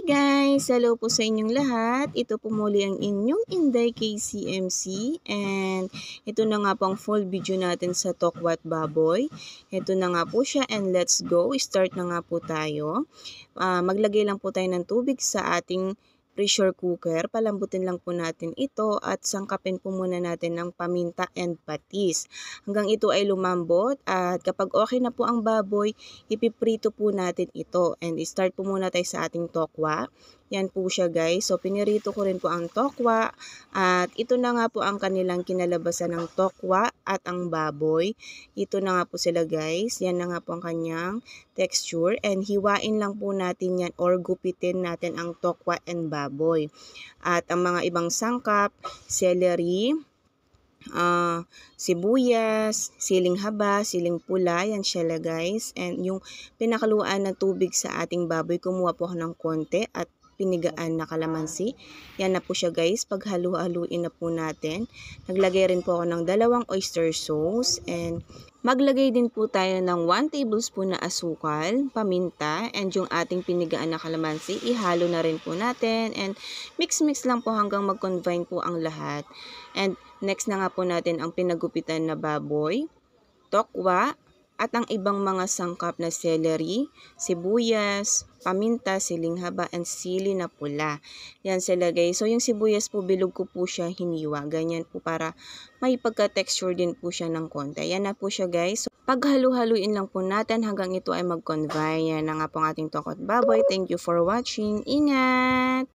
Hi guys! Hello po sa inyong lahat. Ito po muli ang inyong Inday KCMC and ito na nga po ang full video natin sa Talk What Baboy. Ito na nga po siya and let's go. Start na nga po tayo. Uh, maglagay lang po tayo ng tubig sa ating pressure cooker, palambutin lang po natin ito at sangkapin po muna natin ng paminta and patis. Hanggang ito ay lumambot at kapag okay na po ang baboy, ipiprito po natin ito. And start po muna tayo sa ating tokwa. Yan po siya guys. So pinirito ko rin po ang tokwa at ito na nga po ang kanilang kinalabasan ng tokwa at ang baboy. Ito na nga po sila guys. Yan na nga po ang kanyang texture and hiwain lang po natin yan or gupitin natin ang tokwa and baboy. At ang mga ibang sangkap, celery, uh, sibuyas, siling haba, siling pula, yan siya guys. And yung pinakaluan ng tubig sa ating baboy, kumuha po ako ng konti at pinigaan na kalamansi. Yan na po siya guys. Pag halu-haluin na po natin. Naglagay rin po ako ng dalawang oyster sauce and maglagay din po tayo ng 1 tablespoon na asukal, paminta and yung ating pinigaan na kalamansi. Ihalo na rin po natin and mix-mix lang po hanggang mag-combine po ang lahat. And next na nga po natin ang pinagupitan na baboy, tokwa, at ang ibang mga sangkap na celery, sibuyas, paminta, siling haba, and sili na pula. Yan sila guys. So yung sibuyas po, bilog ko po siya hiniwa. Ganyan po para may pagka-texture din po siya ng konti. Yan na po siya guys. So, paghalu-haluin lang po natin hanggang ito ay mag-convey. Yan na nga po ang ating tokot baboy. Thank you for watching. Ingat!